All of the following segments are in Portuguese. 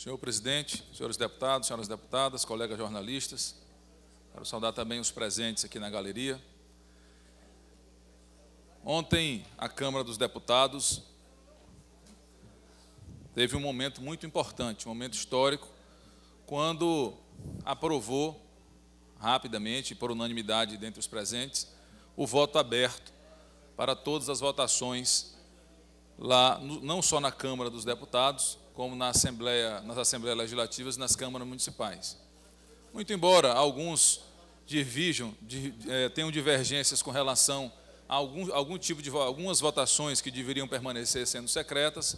Senhor presidente, senhores deputados, senhoras deputadas, colegas jornalistas, quero saudar também os presentes aqui na galeria. Ontem, a Câmara dos Deputados teve um momento muito importante, um momento histórico, quando aprovou rapidamente, por unanimidade dentre os presentes, o voto aberto para todas as votações lá, não só na Câmara dos Deputados, como na Assembleia, nas Assembleias Legislativas e nas câmaras municipais. Muito embora alguns divirjam, é, tenham divergências com relação a algum, algum tipo de algumas votações que deveriam permanecer sendo secretas,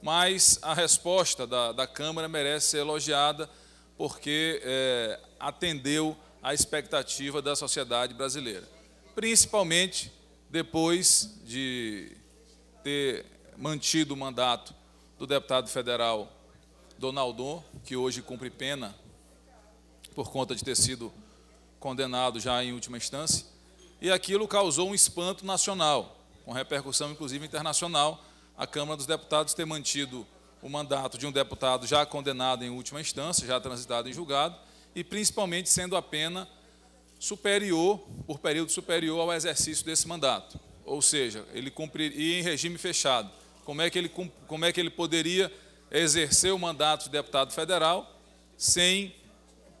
mas a resposta da, da Câmara merece ser elogiada porque é, atendeu à expectativa da sociedade brasileira, principalmente depois de ter mantido o mandato do deputado federal Donaldon, que hoje cumpre pena por conta de ter sido condenado já em última instância, e aquilo causou um espanto nacional, com repercussão inclusive internacional, a Câmara dos Deputados ter mantido o mandato de um deputado já condenado em última instância, já transitado em julgado, e principalmente sendo a pena superior, por período superior ao exercício desse mandato. Ou seja, ele cumpriria em regime fechado como é que ele, como é que ele poderia exercer o mandato de deputado federal sem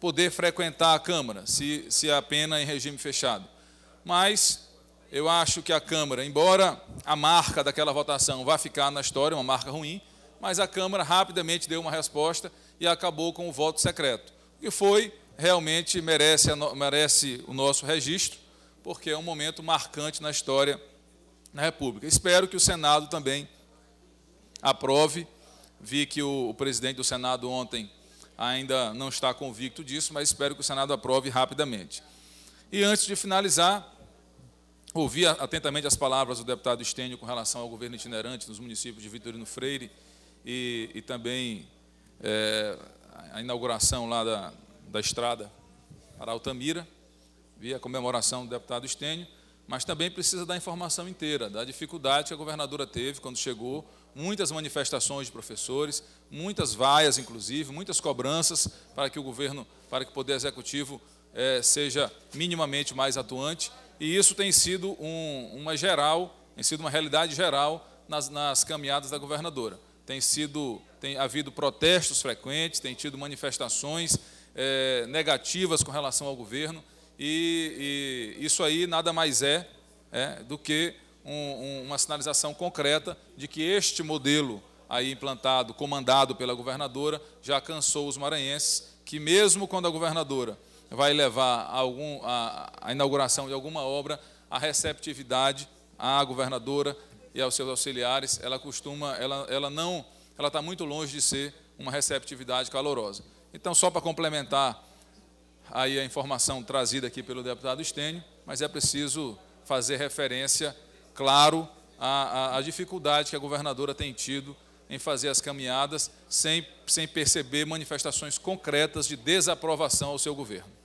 poder frequentar a Câmara, se, se a pena em regime fechado. Mas eu acho que a Câmara, embora a marca daquela votação vá ficar na história, uma marca ruim, mas a Câmara rapidamente deu uma resposta e acabou com o voto secreto. que foi, realmente merece, merece o nosso registro, porque é um momento marcante na história da República. Espero que o Senado também aprove. Vi que o, o presidente do Senado ontem ainda não está convicto disso, mas espero que o Senado aprove rapidamente. E antes de finalizar, ouvi atentamente as palavras do deputado Estênio com relação ao governo itinerante nos municípios de Vitorino Freire e, e também é, a inauguração lá da, da estrada para Altamira, vi a comemoração do deputado Estênio mas também precisa da informação inteira, da dificuldade que a governadora teve quando chegou, muitas manifestações de professores, muitas vaias, inclusive, muitas cobranças para que o governo, para que o Poder Executivo é, seja minimamente mais atuante, e isso tem sido um, uma geral, tem sido uma realidade geral nas, nas caminhadas da governadora. Tem sido, tem havido protestos frequentes, tem tido manifestações é, negativas com relação ao governo, e, e isso aí nada mais é, é do que um, um, uma sinalização concreta de que este modelo aí implantado, comandado pela governadora, já cansou os maranhenses, que mesmo quando a governadora vai levar a, algum, a, a, inauguração de alguma obra, a receptividade à governadora e aos seus auxiliares, ela costuma, ela, ela não, ela está muito longe de ser uma receptividade calorosa. Então, só para complementar aí a informação trazida aqui pelo deputado Estênio, mas é preciso fazer referência, claro, à, à, à dificuldade que a governadora tem tido em fazer as caminhadas sem, sem perceber manifestações concretas de desaprovação ao seu governo.